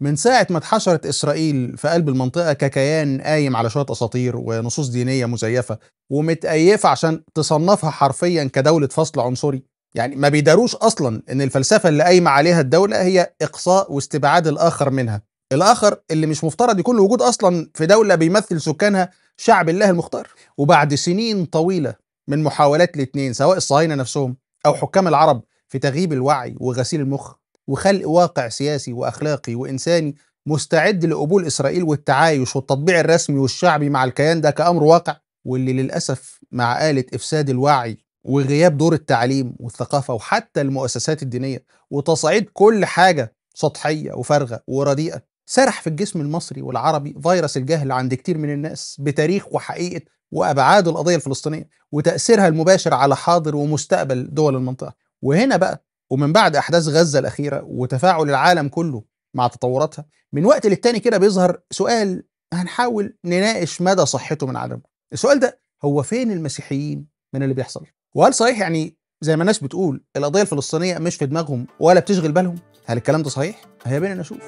من ساعة ما اتحشرت إسرائيل في قلب المنطقة ككيان قايم على شوية أساطير ونصوص دينية مزيفة ومتأيفة عشان تصنفها حرفيا كدولة فصل عنصري يعني ما بيداروش أصلا إن الفلسفة اللي قايمة عليها الدولة هي إقصاء واستبعاد الآخر منها الآخر اللي مش مفترض يكون له وجود أصلا في دولة بيمثل سكانها شعب الله المختار وبعد سنين طويلة من محاولات الاتنين سواء الصهاينة نفسهم أو حكام العرب في تغييب الوعي وغسيل المخ وخلق واقع سياسي واخلاقي وانساني مستعد لقبول اسرائيل والتعايش والتطبيع الرسمي والشعبي مع الكيان ده كامر واقع واللي للاسف مع آلة افساد الوعي وغياب دور التعليم والثقافه وحتى المؤسسات الدينيه وتصعيد كل حاجه سطحيه وفارغه ورديئه سرح في الجسم المصري والعربي فيروس الجهل عند كتير من الناس بتاريخ وحقيقه وابعاد القضيه الفلسطينيه وتاثيرها المباشر على حاضر ومستقبل دول المنطقه وهنا بقى ومن بعد احداث غزه الاخيره وتفاعل العالم كله مع تطوراتها من وقت للتاني كده بيظهر سؤال هنحاول نناقش مدى صحته من عدمه السؤال ده هو فين المسيحيين من اللي بيحصل وهل صحيح يعني زي ما الناس بتقول القضيه الفلسطينيه مش في دماغهم ولا بتشغل بالهم هل الكلام ده صحيح هيا بينا نشوف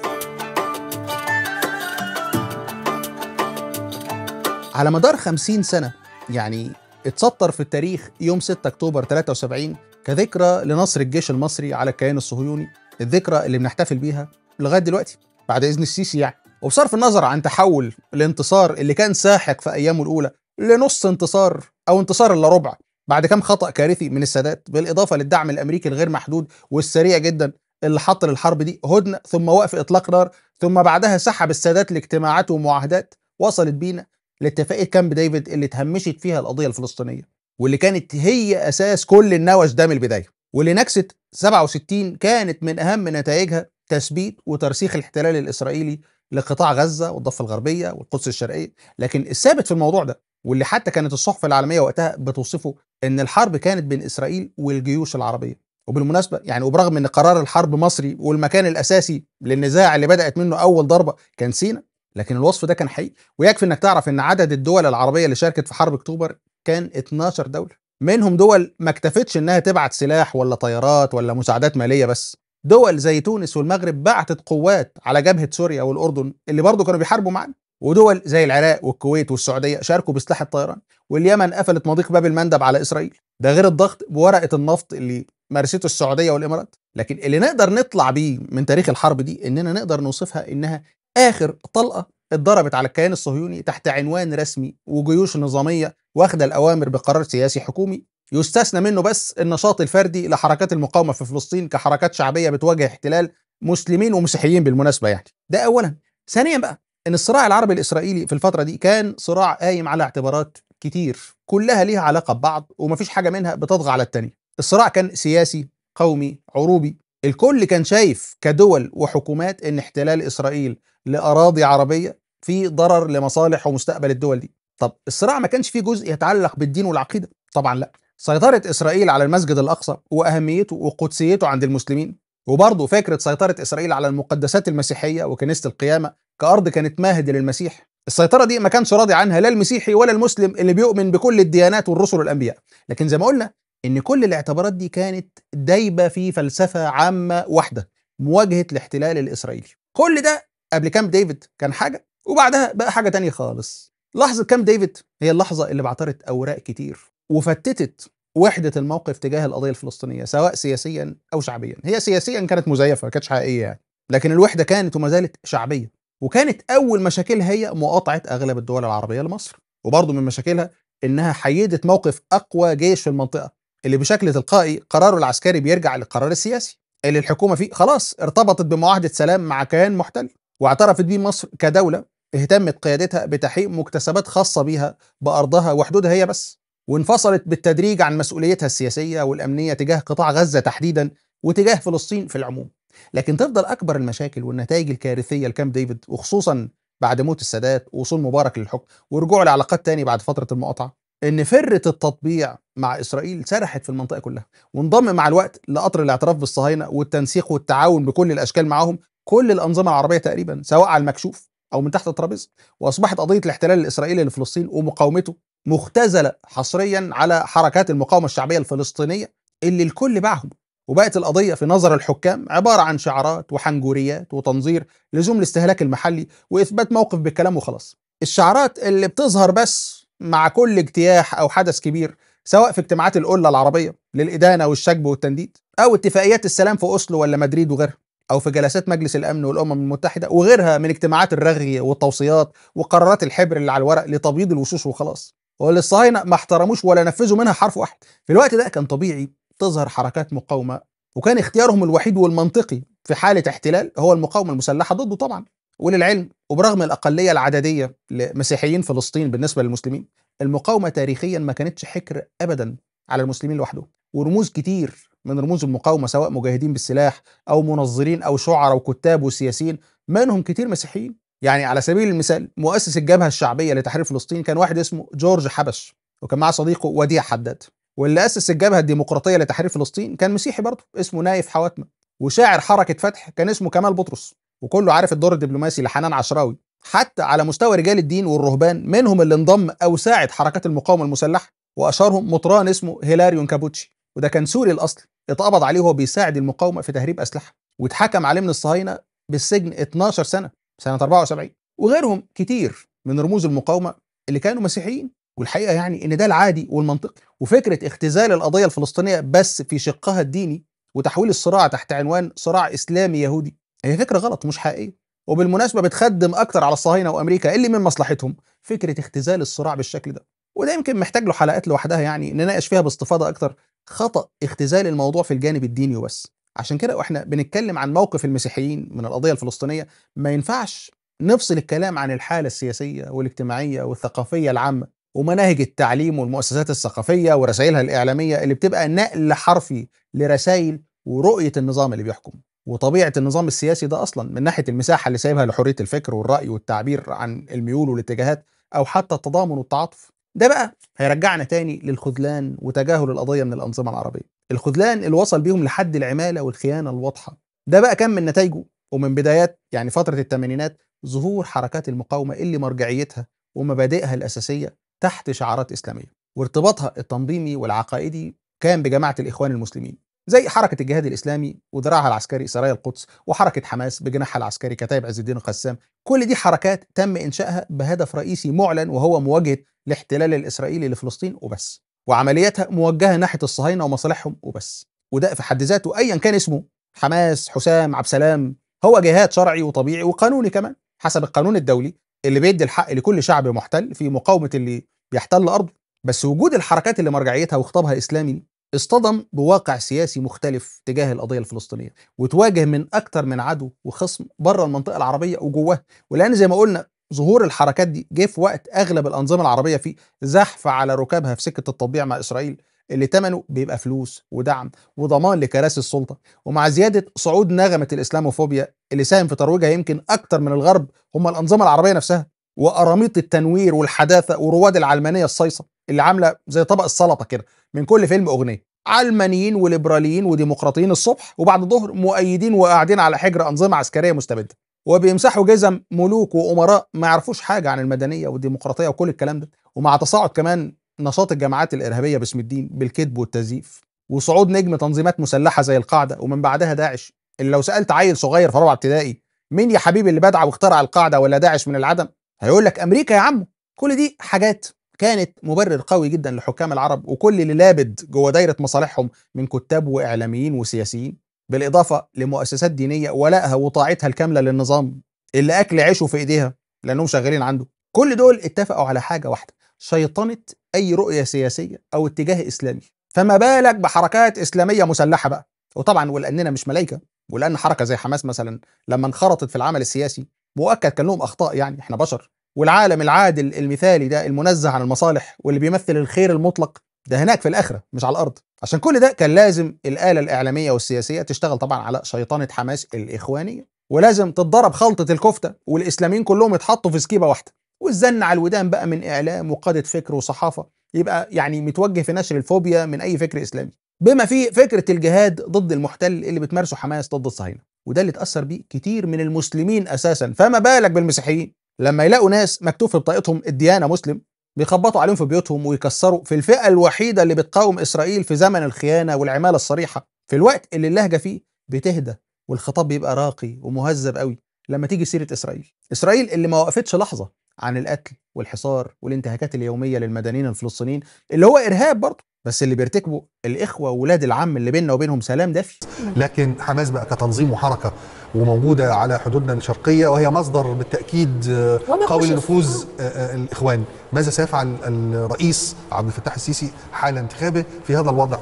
على مدار 50 سنه يعني اتسطر في التاريخ يوم 6 اكتوبر 73 كذكرى لنصر الجيش المصري على الكيان الصهيوني الذكرى اللي بنحتفل بيها لغايه دلوقتي بعد اذن السيسي يعني وبصرف النظر عن تحول الانتصار اللي كان ساحق في ايامه الاولى لنص انتصار او انتصار الا ربع بعد كام خطا كارثي من السادات بالاضافه للدعم الامريكي الغير محدود والسريع جدا اللي حط للحرب دي هدنه ثم وقف اطلاق نار ثم بعدها سحب السادات لاجتماعات ومعاهدات وصلت بينا لاتفاقيه كامب ديفيد اللي تهمشت فيها القضيه الفلسطينيه واللي كانت هي اساس كل النوش ده من البدايه واللي نكسه 67 كانت من اهم نتائجها تثبيت وترسيخ الاحتلال الاسرائيلي لقطاع غزه والضفه الغربيه والقدس الشرقيه لكن الثابت في الموضوع ده واللي حتى كانت الصحف العالميه وقتها بتوصفه ان الحرب كانت بين اسرائيل والجيوش العربيه وبالمناسبه يعني وبرغم ان قرار الحرب مصري والمكان الاساسي للنزاع اللي بدات منه اول ضربه كان سينا لكن الوصف ده كان حقيقي ويكفي انك تعرف ان عدد الدول العربيه اللي شاركت في حرب اكتوبر كان 12 دولة منهم دول ما اكتفتش انها تبعت سلاح ولا طيارات ولا مساعدات مالية بس دول زي تونس والمغرب بعتت قوات على جبهة سوريا والأردن اللي برضه كانوا بيحاربوا معانا ودول زي العراق والكويت والسعودية شاركوا بسلاح الطيران واليمن قفلت مضيق باب المندب على إسرائيل ده غير الضغط بورقة النفط اللي مارسته السعودية والإمارات لكن اللي نقدر نطلع بيه من تاريخ الحرب دي إننا نقدر نوصفها إنها آخر طلقة اتضربت على الكيان الصهيوني تحت عنوان رسمي وجيوش نظامية واخدة الأوامر بقرار سياسي حكومي يستثنى منه بس النشاط الفردي لحركات المقاومة في فلسطين كحركات شعبية بتواجه احتلال مسلمين ومسيحيين بالمناسبة يعني ده أولا ثانيا بقى ان الصراع العربي الاسرائيلي في الفتره دي كان صراع قايم على اعتبارات كتير كلها ليها علاقه ببعض ومفيش حاجه منها بتطغى على التانية الصراع كان سياسي قومي عروبي الكل كان شايف كدول وحكومات ان احتلال اسرائيل لاراضي عربيه في ضرر لمصالح ومستقبل الدول دي طب الصراع ما كانش فيه جزء يتعلق بالدين والعقيده طبعا لا سيطره اسرائيل على المسجد الاقصى واهميته وقدسيته عند المسلمين وبرضه فكره سيطره اسرائيل على المقدسات المسيحيه وكنيسه القيامه كارض كانت مهد للمسيح السيطره دي ما كانش راضي عنها لا المسيحي ولا المسلم اللي بيؤمن بكل الديانات والرسل والانبياء لكن زي ما قلنا ان كل الاعتبارات دي كانت دايبه في فلسفه عامه واحده مواجهه الاحتلال الاسرائيلي كل ده قبل كامب ديفيد كان حاجه وبعدها بقى حاجه تانية خالص لحظه كام ديفيد هي اللحظه اللي بعترت اوراق كتير وفتتت وحده الموقف تجاه القضيه الفلسطينيه سواء سياسيا او شعبيا هي سياسيا كانت مزيفه ما كانتش حقيقيه يعني لكن الوحده كانت وما زالت شعبيه وكانت اول مشاكلها هي مقاطعه اغلب الدول العربيه لمصر وبرضه من مشاكلها انها حيدت موقف اقوى جيش في المنطقه اللي بشكل تلقائي قراره العسكري بيرجع للقرار السياسي اللي الحكومه فيه خلاص ارتبطت بمعاهده سلام مع كيان محتل واعترفت بيه مصر كدوله اهتمت قيادتها بتحقيق مكتسبات خاصة بها بأرضها وحدودها هي بس وانفصلت بالتدريج عن مسؤوليتها السياسية والأمنية تجاه قطاع غزة تحديدا وتجاه فلسطين في العموم لكن تفضل أكبر المشاكل والنتائج الكارثية لكامب ديفيد وخصوصا بعد موت السادات ووصول مبارك للحكم ورجوع العلاقات تاني بعد فترة المقاطعة إن فرة التطبيع مع إسرائيل سرحت في المنطقة كلها وانضم مع الوقت لقطر الاعتراف بالصهاينة والتنسيق والتعاون بكل الأشكال معاهم كل الأنظمة العربية تقريبا سواء على المكشوف او من تحت الترابيزه واصبحت قضيه الاحتلال الاسرائيلي لفلسطين ومقاومته مختزله حصريا على حركات المقاومه الشعبيه الفلسطينيه اللي الكل باعهم وبقت القضية في نظر الحكام عبارة عن شعارات وحنجوريات وتنظير لزوم الاستهلاك المحلي وإثبات موقف بالكلام وخلاص الشعارات اللي بتظهر بس مع كل اجتياح أو حدث كبير سواء في اجتماعات القلة العربية للإدانة والشجب والتنديد أو اتفاقيات السلام في أوسلو ولا مدريد وغيرها أو في جلسات مجلس الأمن والأمم المتحدة وغيرها من اجتماعات الرغي والتوصيات وقرارات الحبر اللي على الورق لتبييض الوشوش وخلاص والصهاينة ما احترموش ولا نفذوا منها حرف واحد في الوقت ده كان طبيعي تظهر حركات مقاومة وكان اختيارهم الوحيد والمنطقي في حالة احتلال هو المقاومة المسلحة ضده طبعا وللعلم وبرغم الأقلية العددية لمسيحيين فلسطين بالنسبة للمسلمين المقاومة تاريخيا ما كانتش حكر أبدا على المسلمين لوحدهم ورموز كتير من رموز المقاومه سواء مجاهدين بالسلاح او منظرين او شعراء وكتاب وسياسيين منهم كتير مسيحيين يعني على سبيل المثال مؤسس الجبهه الشعبيه لتحرير فلسطين كان واحد اسمه جورج حبش وكان معاه صديقه وديع حداد واللي اسس الجبهه الديمقراطيه لتحرير فلسطين كان مسيحي برضه اسمه نايف حواتمه وشاعر حركه فتح كان اسمه كمال بطرس وكله عارف الدور الدبلوماسي لحنان عشراوي حتى على مستوى رجال الدين والرهبان منهم اللي انضم او ساعد حركات المقاومه المسلحه واشهرهم مطران اسمه هيلاريون كابوتشي وده كان سوري الاصل اتقبض عليه وهو بيساعد المقاومه في تهريب اسلحه واتحكم عليه من الصهاينه بالسجن 12 سنه سنه 74 وغيرهم كتير من رموز المقاومه اللي كانوا مسيحيين والحقيقه يعني ان ده العادي والمنطقي وفكره اختزال القضيه الفلسطينيه بس في شقها الديني وتحويل الصراع تحت عنوان صراع اسلامي يهودي هي فكره غلط مش حقيقيه وبالمناسبه بتخدم اكتر على الصهاينه وامريكا اللي من مصلحتهم فكره اختزال الصراع بالشكل ده وده يمكن محتاج له حلقات لوحدها يعني نناقش فيها باستفاضه اكتر خطا اختزال الموضوع في الجانب الديني وبس عشان كده واحنا بنتكلم عن موقف المسيحيين من القضيه الفلسطينيه ما ينفعش نفصل الكلام عن الحاله السياسيه والاجتماعيه والثقافيه العامه ومناهج التعليم والمؤسسات الثقافيه ورسائلها الاعلاميه اللي بتبقى نقل حرفي لرسائل ورؤيه النظام اللي بيحكم وطبيعه النظام السياسي ده اصلا من ناحيه المساحه اللي سايبها لحريه الفكر والراي والتعبير عن الميول والاتجاهات او حتى التضامن والتعاطف ده بقى هيرجعنا تاني للخذلان وتجاهل القضية من الأنظمة العربية الخذلان اللي وصل بيهم لحد العمالة والخيانة الواضحة ده بقى كان من نتائجه ومن بدايات يعني فترة الثمانينات ظهور حركات المقاومة اللي مرجعيتها ومبادئها الأساسية تحت شعارات إسلامية وارتباطها التنظيمي والعقائدي كان بجماعة الإخوان المسلمين زي حركة الجهاد الإسلامي ودراعها العسكري سرايا القدس وحركة حماس بجناحها العسكري كتائب عز الدين القسام كل دي حركات تم إنشائها بهدف رئيسي معلن وهو مواجهة الاحتلال الاسرائيلي لفلسطين وبس وعملياتها موجهه ناحيه الصهاينه ومصالحهم وبس وده في حد ذاته ايا كان اسمه حماس حسام عبد السلام هو جهاد شرعي وطبيعي وقانوني كمان حسب القانون الدولي اللي بيدي الحق لكل شعب محتل في مقاومه اللي بيحتل ارضه بس وجود الحركات اللي مرجعيتها وخطابها اسلامي اصطدم بواقع سياسي مختلف تجاه القضية الفلسطينية وتواجه من أكثر من عدو وخصم بره المنطقة العربية وجواها ولأن زي ما قلنا ظهور الحركات دي جه في وقت اغلب الانظمه العربيه فيه زحف على ركابها في سكه التطبيع مع اسرائيل اللي ثمنه بيبقى فلوس ودعم وضمان لكراسي السلطه ومع زياده صعود نغمه الاسلاموفوبيا اللي ساهم في ترويجها يمكن اكتر من الغرب هم الانظمه العربيه نفسها وقراميط التنوير والحداثه ورواد العلمانيه الصيصه اللي عامله زي طبق السلطه كده من كل فيلم اغنيه علمانيين وليبراليين وديمقراطيين الصبح وبعد الظهر مؤيدين وقاعدين على حجر انظمه عسكريه مستبده وبيمسحوا جزم ملوك وامراء ما يعرفوش حاجه عن المدنيه والديمقراطيه وكل الكلام ده ومع تصاعد كمان نشاط الجماعات الارهابيه باسم الدين بالكذب والتزييف وصعود نجم تنظيمات مسلحه زي القاعده ومن بعدها داعش اللي لو سالت عيل صغير في رابعه ابتدائي مين يا حبيبي اللي بدع واخترع القاعده ولا داعش من العدم هيقول لك امريكا يا عم كل دي حاجات كانت مبرر قوي جدا لحكام العرب وكل اللي لابد جوه دايره مصالحهم من كتاب واعلاميين وسياسيين بالإضافة لمؤسسات دينية ولائها وطاعتها الكاملة للنظام اللي أكل عيشه في إيديها لأنهم شغالين عنده كل دول اتفقوا على حاجة واحدة شيطنة أي رؤية سياسية أو اتجاه إسلامي فما بالك بحركات إسلامية مسلحة بقى وطبعا ولأننا مش ملايكة ولأن حركة زي حماس مثلا لما انخرطت في العمل السياسي مؤكد كان لهم أخطاء يعني احنا بشر والعالم العادل المثالي ده المنزه عن المصالح واللي بيمثل الخير المطلق ده هناك في الاخره مش على الارض عشان كل ده كان لازم الاله الاعلاميه والسياسيه تشتغل طبعا على شيطنه حماس الاخوانيه ولازم تتضرب خلطه الكفته والاسلاميين كلهم يتحطوا في سكيبه واحده والزن على الودان بقى من اعلام وقاده فكر وصحافه يبقى يعني متوجه في نشر الفوبيا من اي فكر اسلامي بما فيه فكره الجهاد ضد المحتل اللي بتمارسه حماس ضد الصهاينه وده اللي اتاثر بيه كتير من المسلمين اساسا فما بالك بالمسيحيين لما يلاقوا ناس مكتوب في بطاقتهم الديانه مسلم بيخبطوا عليهم في بيوتهم ويكسروا في الفئة الوحيدة اللي بتقاوم إسرائيل في زمن الخيانة والعمالة الصريحة في الوقت اللي اللهجة فيه بتهدى والخطاب بيبقى راقي ومهذب قوي لما تيجي سيرة إسرائيل إسرائيل اللي ما وقفتش لحظة عن القتل والحصار والانتهاكات اليومية للمدنيين الفلسطينيين اللي هو إرهاب برضه بس اللي بيرتكبه الإخوة وولاد العم اللي بيننا وبينهم سلام دافي لكن حماس بقى كتنظيم وحركة وموجوده على حدودنا الشرقيه وهي مصدر بالتاكيد آه، قوي لنفوذ آه، آه، الاخوان ماذا سيفعل الرئيس عبد الفتاح السيسي حال انتخابه في هذا الوضع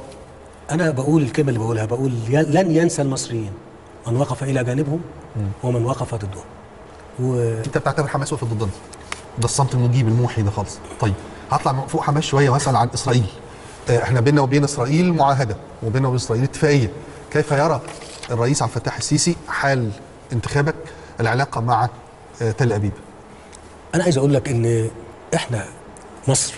انا بقول الكلمه اللي بقولها بقول لن ينسى المصريين من وقف الى جانبهم ومن وقف ضدهم و... انت بتعتبر حماس وقفت ضدنا ده الصمت المجيب الموحي ده خالص طيب هطلع من فوق حماس شويه واسال عن اسرائيل احنا بيننا وبين اسرائيل معاهده وبيننا وبين اسرائيل اتفاقيه كيف يرى الرئيس عبد الفتاح السيسي حال انتخابك العلاقه مع آه، تل ابيب؟ انا عايز اقول لك ان احنا مصر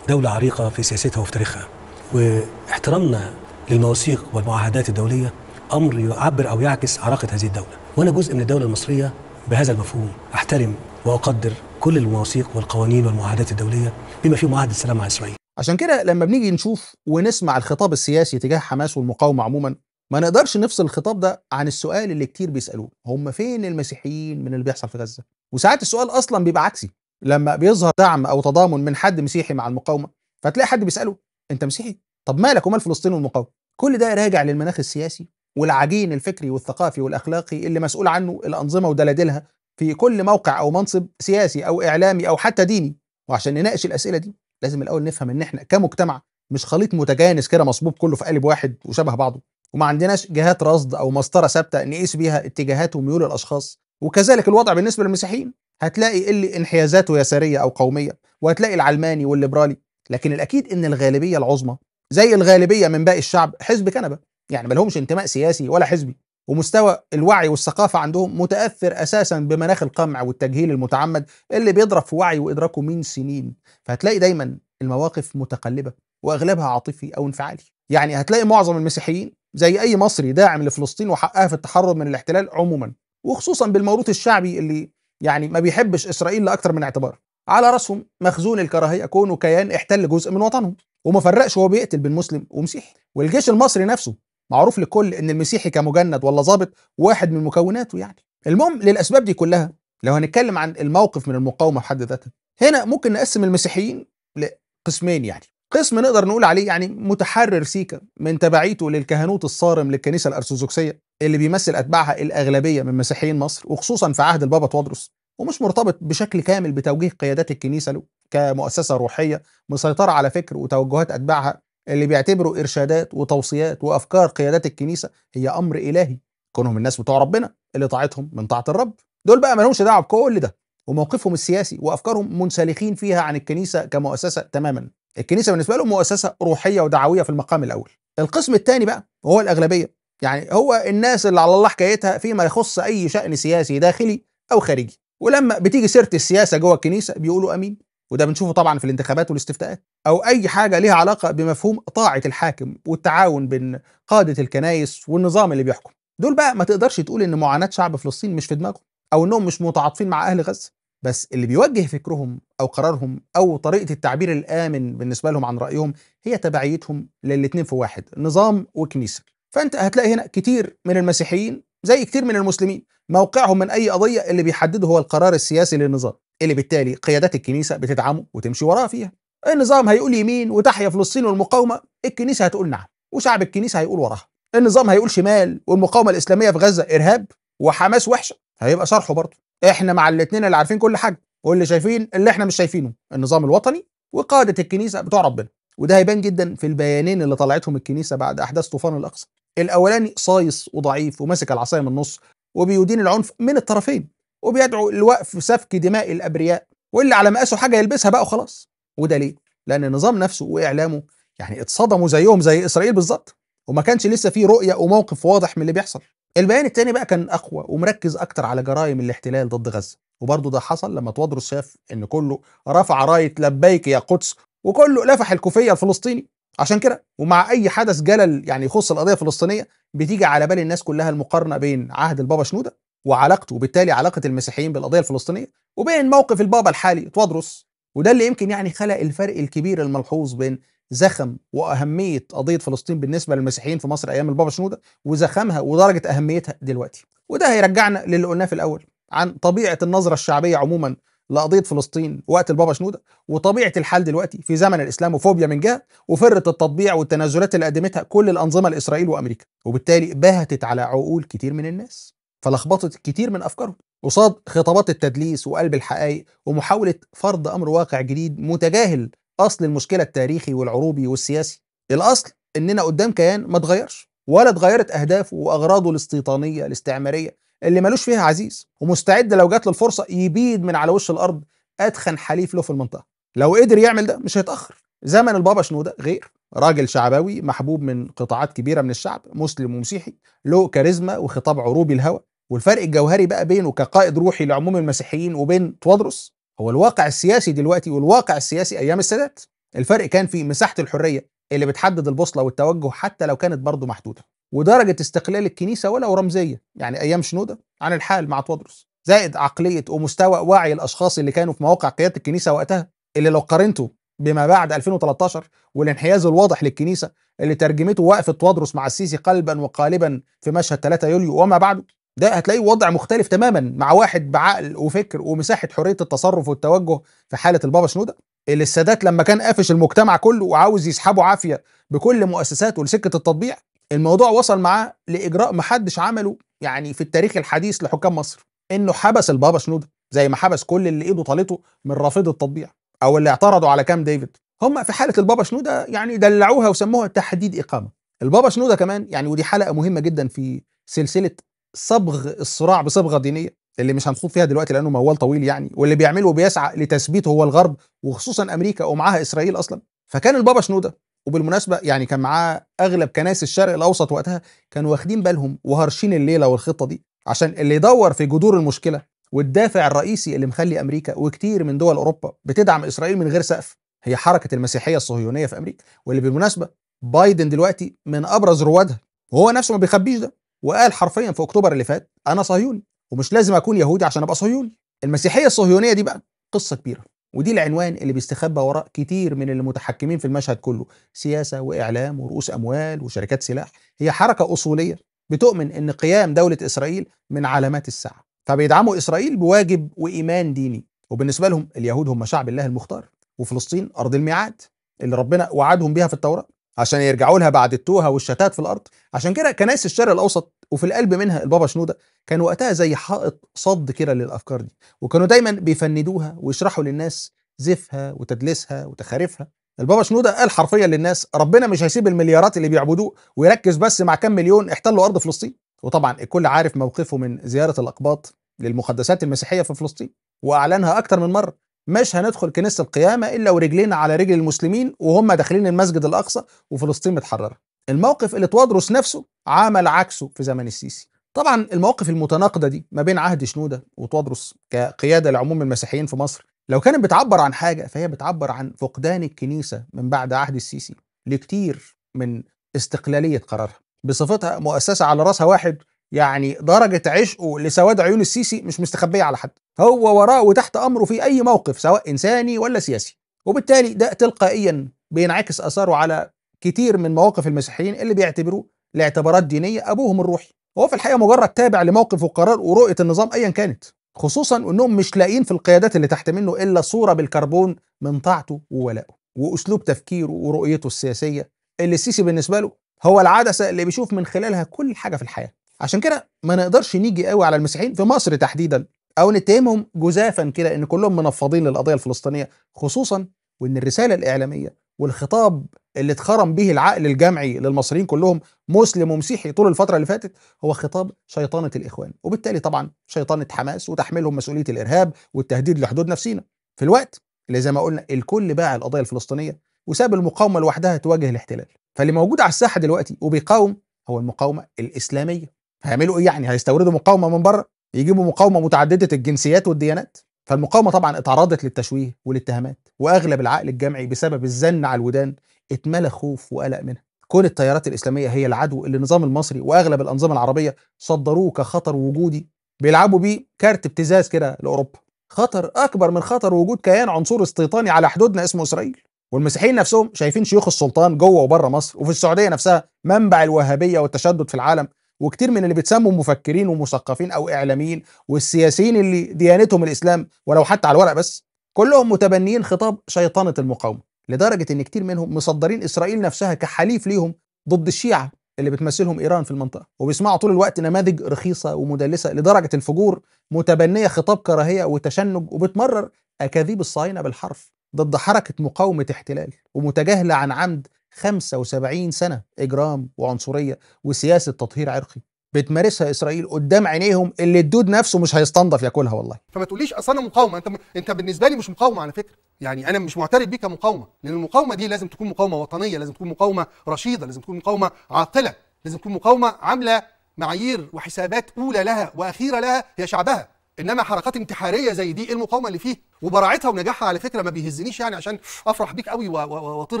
دوله عريقه في سياستها وفي تاريخها واحترامنا للمواثيق والمعاهدات الدوليه امر يعبر او يعكس عراقه هذه الدوله وانا جزء من الدوله المصريه بهذا المفهوم احترم واقدر كل المواثيق والقوانين والمعاهدات الدوليه بما فيه معاهده السلام مع اسرائيل عشان كده لما بنيجي نشوف ونسمع الخطاب السياسي تجاه حماس والمقاومه عموما ما نقدرش نفصل الخطاب ده عن السؤال اللي كتير بيسالوه هم فين المسيحيين من اللي بيحصل في غزه وساعات السؤال اصلا بيبقى عكسي لما بيظهر دعم او تضامن من حد مسيحي مع المقاومه فتلاقي حد بيساله انت مسيحي طب مالك ومال فلسطين والمقاومه كل ده راجع للمناخ السياسي والعجين الفكري والثقافي والاخلاقي اللي مسؤول عنه الانظمه ودلادلها في كل موقع او منصب سياسي او اعلامي او حتى ديني وعشان نناقش الاسئله دي لازم الاول نفهم ان احنا كمجتمع مش خليط متجانس كده مصبوب كله في قالب واحد وشبه بعضه وما عندناش جهات رصد او مسطره ثابته نقيس بيها اتجاهات وميول الاشخاص وكذلك الوضع بالنسبه للمسيحيين هتلاقي اللي انحيازاته يساريه او قوميه وهتلاقي العلماني والليبرالي لكن الاكيد ان الغالبيه العظمى زي الغالبيه من باقي الشعب حزب كنبه يعني ما لهمش انتماء سياسي ولا حزبي ومستوى الوعي والثقافه عندهم متاثر اساسا بمناخ القمع والتجهيل المتعمد اللي بيضرب في وعي وادراكه من سنين فهتلاقي دايما المواقف متقلبه واغلبها عاطفي او انفعالي يعني هتلاقي معظم المسيحيين زي اي مصري داعم لفلسطين وحقها في التحرر من الاحتلال عموما وخصوصا بالموروث الشعبي اللي يعني ما بيحبش اسرائيل لاكثر من اعتبار على راسهم مخزون الكراهيه كونه كيان احتل جزء من وطنهم وما فرقش هو بيقتل بين مسلم ومسيحي والجيش المصري نفسه معروف للكل ان المسيحي كمجند ولا ظابط واحد من مكوناته يعني المهم للاسباب دي كلها لو هنتكلم عن الموقف من المقاومه بحد ذاتها هنا ممكن نقسم المسيحيين لقسمين يعني قسم نقدر نقول عليه يعني متحرر سيكا من تبعيته للكهنوت الصارم للكنيسه الارثوذكسيه اللي بيمثل اتباعها الاغلبيه من مسيحيين مصر وخصوصا في عهد البابا تودروس ومش مرتبط بشكل كامل بتوجيه قيادات الكنيسه له كمؤسسه روحيه مسيطره على فكر وتوجهات اتباعها اللي بيعتبروا ارشادات وتوصيات وافكار قيادات الكنيسه هي امر الهي كونهم الناس بتوع ربنا اللي طاعتهم من طاعه الرب دول بقى مالهمش دعوه بكل ده وموقفهم السياسي وافكارهم منسلخين فيها عن الكنيسه كمؤسسه تماما الكنيسه بالنسبه له مؤسسه روحيه ودعويه في المقام الاول القسم الثاني بقى وهو الاغلبيه يعني هو الناس اللي على الله حكايتها فيما يخص اي شان سياسي داخلي او خارجي ولما بتيجي سيره السياسه جوه الكنيسه بيقولوا امين وده بنشوفه طبعا في الانتخابات والاستفتاءات او اي حاجه ليها علاقه بمفهوم طاعه الحاكم والتعاون بين قاده الكنايس والنظام اللي بيحكم دول بقى ما تقدرش تقول ان معاناه شعب فلسطين مش في دماغهم او انهم مش متعاطفين مع اهل غزه بس اللي بيوجه فكرهم او قرارهم او طريقه التعبير الامن بالنسبه لهم عن رايهم هي تبعيتهم للاثنين في واحد نظام وكنيسه فانت هتلاقي هنا كتير من المسيحيين زي كتير من المسلمين موقعهم من اي قضيه اللي بيحدده هو القرار السياسي للنظام اللي بالتالي قيادات الكنيسه بتدعمه وتمشي وراه فيها النظام هيقول يمين وتحيا فلسطين والمقاومه الكنيسه هتقول نعم وشعب الكنيسه هيقول وراها النظام هيقول شمال والمقاومه الاسلاميه في غزه ارهاب وحماس وحشه هيبقى شرحه برضه احنا مع الاثنين اللي عارفين كل حاجه واللي شايفين اللي احنا مش شايفينه النظام الوطني وقاده الكنيسه بتوع ربنا وده هيبان جدا في البيانين اللي طلعتهم الكنيسه بعد احداث طوفان الاقصى الاولاني صايص وضعيف وماسك العصايه من النص وبيدين العنف من الطرفين وبيدعو لوقف سفك دماء الابرياء واللي على مقاسه حاجه يلبسها بقى وخلاص وده ليه لان النظام نفسه واعلامه يعني اتصدموا زيهم زي اسرائيل بالظبط وما كانش لسه في رؤيه وموقف واضح من اللي بيحصل البيان الثاني بقى كان اقوى ومركز اكتر على جرائم الاحتلال ضد غزه وبرضه ده حصل لما تودروا شاف ان كله رفع رايه لبيك يا قدس وكله لفح الكوفيه الفلسطيني عشان كده ومع اي حدث جلل يعني يخص القضيه الفلسطينيه بتيجي على بال الناس كلها المقارنه بين عهد البابا شنوده وعلاقته وبالتالي علاقه المسيحيين بالقضيه الفلسطينيه وبين موقف البابا الحالي تودروس وده اللي يمكن يعني خلق الفرق الكبير الملحوظ بين زخم واهميه قضيه فلسطين بالنسبه للمسيحيين في مصر ايام البابا شنوده وزخمها ودرجه اهميتها دلوقتي وده هيرجعنا للي قلناه في الاول عن طبيعه النظره الشعبيه عموما لقضيه فلسطين وقت البابا شنوده وطبيعه الحال دلوقتي في زمن الاسلاموفوبيا من جهه وفره التطبيع والتنازلات اللي قدمتها كل الانظمه لاسرائيل وامريكا وبالتالي باهتت على عقول كتير من الناس فلخبطت كتير من افكارهم قصاد خطابات التدليس وقلب الحقائق ومحاوله فرض امر واقع جديد متجاهل اصل المشكله التاريخي والعروبي والسياسي الاصل اننا قدام كيان ما اتغيرش ولا اتغيرت اهدافه واغراضه الاستيطانيه الاستعماريه اللي ملوش فيها عزيز ومستعد لو جات له الفرصه يبيد من على وش الارض ادخن حليف له في المنطقه لو قدر يعمل ده مش هيتاخر زمن البابا شنودة غير راجل شعبوي محبوب من قطاعات كبيره من الشعب مسلم ومسيحي له كاريزما وخطاب عروبي الهوى والفرق الجوهري بقى بينه كقائد روحي لعموم المسيحيين وبين توادرس هو الواقع السياسي دلوقتي والواقع السياسي ايام السادات الفرق كان في مساحه الحريه اللي بتحدد البوصله والتوجه حتى لو كانت برضه محدوده ودرجه استقلال الكنيسه ولو رمزيه يعني ايام شنوده عن الحال مع تودرس زائد عقليه ومستوى وعي الاشخاص اللي كانوا في مواقع قياده الكنيسه وقتها اللي لو قارنته بما بعد 2013 والانحياز الواضح للكنيسه اللي ترجمته وقفه تودرس مع السيسي قلبا وقالبا في مشهد 3 يوليو وما بعده ده هتلاقيه وضع مختلف تماما مع واحد بعقل وفكر ومساحه حريه التصرف والتوجه في حاله البابا شنوده اللي السادات لما كان قافش المجتمع كله وعاوز يسحبه عافيه بكل مؤسساته لسكه التطبيع الموضوع وصل معاه لاجراء محدش عمله يعني في التاريخ الحديث لحكام مصر انه حبس البابا شنوده زي ما حبس كل اللي ايده طالته من رافض التطبيع او اللي اعترضوا على كام ديفيد هم في حاله البابا شنوده يعني دلعوها وسموها تحديد اقامه البابا شنوده كمان يعني ودي حلقه مهمه جدا في سلسله صبغ الصراع بصبغه دينيه اللي مش هنخوض فيها دلوقتي لانه موال طويل يعني واللي بيعمله وبيسعى لتثبيته هو الغرب وخصوصا امريكا ومعاها اسرائيل اصلا فكان البابا شنوده وبالمناسبه يعني كان معاه اغلب كنائس الشرق الاوسط وقتها كانوا واخدين بالهم وهرشين الليله والخطه دي عشان اللي يدور في جذور المشكله والدافع الرئيسي اللي مخلي امريكا وكتير من دول اوروبا بتدعم اسرائيل من غير سقف هي حركه المسيحيه الصهيونيه في امريكا واللي بالمناسبه بايدن دلوقتي من ابرز روادها وهو نفسه ما بيخبيش ده وقال حرفيا في اكتوبر اللي فات انا صهيوني ومش لازم اكون يهودي عشان ابقى صهيوني المسيحيه الصهيونيه دي بقى قصه كبيره ودي العنوان اللي بيستخبى وراء كتير من المتحكمين في المشهد كله سياسه واعلام ورؤوس اموال وشركات سلاح هي حركه اصوليه بتؤمن ان قيام دوله اسرائيل من علامات الساعه فبيدعموا اسرائيل بواجب وايمان ديني وبالنسبه لهم اليهود هم شعب الله المختار وفلسطين ارض الميعاد اللي ربنا وعدهم بيها في التوراه عشان يرجعوا لها بعد التوهه والشتات في الارض عشان كده كنايس الشرق الاوسط وفي القلب منها البابا شنوده كان وقتها زي حائط صد كده للافكار دي وكانوا دايما بيفندوها ويشرحوا للناس زفها وتدليسها وتخاريفها البابا شنوده قال حرفيا للناس ربنا مش هيسيب المليارات اللي بيعبدوه ويركز بس مع كام مليون احتلوا ارض فلسطين وطبعا الكل عارف موقفه من زياره الاقباط للمقدسات المسيحيه في فلسطين واعلنها اكتر من مره مش هندخل كنيسه القيامه الا ورجلينا على رجل المسلمين وهم داخلين المسجد الاقصى وفلسطين متحرره. الموقف اللي توادرس نفسه عمل عكسه في زمن السيسي. طبعا المواقف المتناقضه دي ما بين عهد شنوده وتوادرس كقياده لعموم المسيحيين في مصر لو كانت بتعبر عن حاجه فهي بتعبر عن فقدان الكنيسه من بعد عهد السيسي لكتير من استقلاليه قرارها. بصفتها مؤسسه على راسها واحد يعني درجة عشقه لسواد عيون السيسي مش مستخبية على حد هو وراه وتحت أمره في أي موقف سواء إنساني ولا سياسي وبالتالي ده تلقائيا بينعكس أثاره على كتير من مواقف المسيحيين اللي بيعتبروه لاعتبارات دينية أبوهم الروحي هو في الحقيقة مجرد تابع لموقف وقرار ورؤية النظام أيا كانت خصوصا انهم مش لاقيين في القيادات اللي تحت منه الا صوره بالكربون من طاعته وولائه واسلوب تفكيره ورؤيته السياسيه اللي السيسي بالنسبه له هو العدسه اللي بيشوف من خلالها كل حاجه في الحياه عشان كده ما نقدرش نيجي قوي على المسيحيين في مصر تحديدا او نتهمهم جزافا كده ان كلهم منفضين للقضيه الفلسطينيه خصوصا وان الرساله الاعلاميه والخطاب اللي اتخرم به العقل الجمعي للمصريين كلهم مسلم ومسيحي طول الفتره اللي فاتت هو خطاب شيطانه الاخوان وبالتالي طبعا شيطانه حماس وتحميلهم مسؤوليه الارهاب والتهديد لحدود نفسينا في الوقت اللي زي ما قلنا الكل باع القضيه الفلسطينيه وساب المقاومه لوحدها تواجه الاحتلال فاللي موجود على الساحه دلوقتي وبيقاوم هو المقاومه الاسلاميه هيعملوا ايه يعني هيستوردوا مقاومه من بره يجيبوا مقاومه متعدده الجنسيات والديانات فالمقاومه طبعا اتعرضت للتشويه والاتهامات واغلب العقل الجمعي بسبب الزن على الودان اتملى خوف وقلق منها كون التيارات الاسلاميه هي العدو اللي النظام المصري واغلب الانظمه العربيه صدروه كخطر وجودي بيلعبوا بيه كارت ابتزاز كده لاوروبا خطر اكبر من خطر وجود كيان عنصري استيطاني على حدودنا اسمه اسرائيل والمسيحيين نفسهم شايفين شيوخ السلطان جوه وبره مصر وفي السعوديه نفسها منبع الوهابيه والتشدد في العالم وكتير من اللي بتسموا مفكرين ومثقفين او اعلاميين والسياسيين اللي ديانتهم الاسلام ولو حتى على الورق بس كلهم متبنيين خطاب شيطنه المقاومه لدرجه ان كتير منهم مصدرين اسرائيل نفسها كحليف ليهم ضد الشيعه اللي بتمثلهم ايران في المنطقه وبيسمعوا طول الوقت نماذج رخيصه ومدلسه لدرجه الفجور متبنيه خطاب كراهيه وتشنج وبتمرر اكاذيب الصهاينه بالحرف ضد حركه مقاومه احتلال ومتجاهله عن عمد 75 سنة إجرام وعنصرية وسياسة تطهير عرقي بتمارسها اسرائيل قدام عينيهم اللي الدود نفسه مش هيستنضف ياكلها والله فما تقوليش اصل انا مقاومه انت م... انت بالنسبه لي مش مقاومه على فكره يعني انا مش معترف بيك كمقاومه لان المقاومه دي لازم تكون مقاومه وطنيه لازم تكون مقاومه رشيده لازم تكون مقاومه عاقله لازم تكون مقاومه عامله معايير وحسابات اولى لها واخيره لها هي شعبها انما حركات انتحاريه زي دي إيه المقاومه اللي فيه وبراعتها ونجاحها على فكره ما بيهزنيش يعني عشان افرح بيك قوي واطير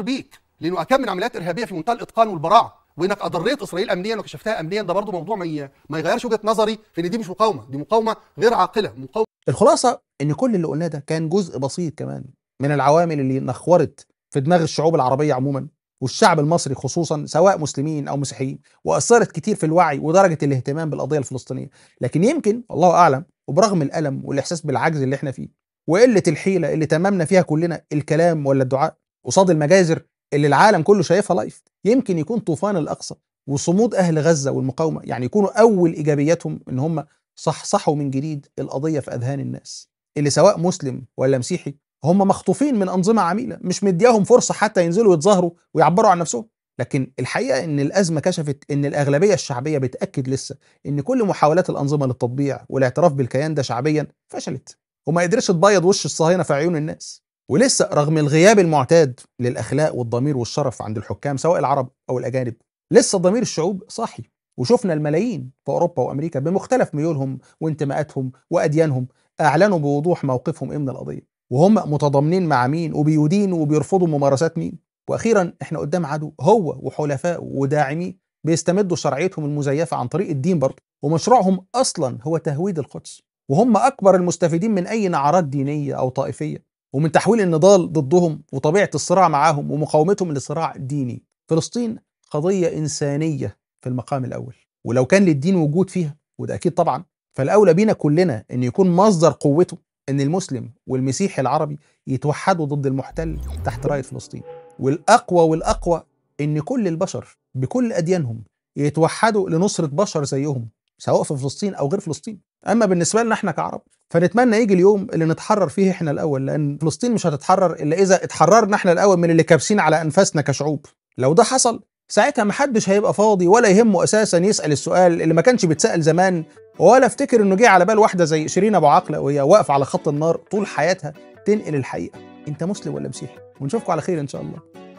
بيك لانه اكمل من عمليات ارهابيه في منتهى الاتقان والبراعه وانك اضريت اسرائيل امنيا وكشفتها امنيا ده برضه موضوع ما ما يغيرش وجهه نظري في ان دي مش مقاومه دي مقاومه غير عاقله مقاومه الخلاصه ان كل اللي قلناه ده كان جزء بسيط كمان من العوامل اللي نخورت في دماغ الشعوب العربيه عموما والشعب المصري خصوصا سواء مسلمين او مسيحيين واثرت كتير في الوعي ودرجه الاهتمام بالقضيه الفلسطينيه لكن يمكن الله اعلم وبرغم الالم والاحساس بالعجز اللي احنا فيه وقله الحيله اللي تممنا فيها كلنا الكلام ولا الدعاء قصاد المجازر اللي العالم كله شايفها لايف يمكن يكون طوفان الاقصى وصمود اهل غزه والمقاومه يعني يكونوا اول ايجابياتهم ان هم صحصحوا من جديد القضيه في اذهان الناس اللي سواء مسلم ولا مسيحي هم مخطوفين من انظمه عميله مش مدياهم فرصه حتى ينزلوا يتظاهروا ويعبروا عن نفسهم لكن الحقيقه ان الازمه كشفت ان الاغلبيه الشعبيه بتاكد لسه ان كل محاولات الانظمه للتطبيع والاعتراف بالكيان ده شعبيا فشلت وما قدرتش تبيض وش الصهاينه في عيون الناس ولسه رغم الغياب المعتاد للاخلاق والضمير والشرف عند الحكام سواء العرب او الاجانب لسه ضمير الشعوب صاحي وشفنا الملايين في اوروبا وامريكا بمختلف ميولهم وانتماءاتهم واديانهم اعلنوا بوضوح موقفهم ايه من القضيه وهم متضامنين مع مين وبيدينوا وبيرفضوا ممارسات مين واخيرا احنا قدام عدو هو وحلفائه وداعميه بيستمدوا شرعيتهم المزيفه عن طريق الدين برضه ومشروعهم اصلا هو تهويد القدس وهم اكبر المستفيدين من اي نعرات دينيه او طائفيه ومن تحويل النضال ضدهم وطبيعة الصراع معهم ومقاومتهم لصراع ديني فلسطين قضية إنسانية في المقام الأول ولو كان للدين وجود فيها وده أكيد طبعا فالأولى بينا كلنا أن يكون مصدر قوته أن المسلم والمسيحي العربي يتوحدوا ضد المحتل تحت راية فلسطين والأقوى والأقوى أن كل البشر بكل أديانهم يتوحدوا لنصرة بشر زيهم سواء في فلسطين أو غير فلسطين اما بالنسبه لنا احنا كعرب فنتمنى يجي اليوم اللي نتحرر فيه احنا الاول لان فلسطين مش هتتحرر الا اذا اتحررنا احنا الاول من اللي كابسين على انفاسنا كشعوب لو ده حصل ساعتها محدش هيبقى فاضي ولا يهمه اساسا يسال السؤال اللي ما كانش بيتسال زمان ولا افتكر انه جه على بال واحده زي شيرين ابو عقله وهي واقفه على خط النار طول حياتها تنقل الحقيقه انت مسلم ولا مسيحي ونشوفكم على خير ان شاء الله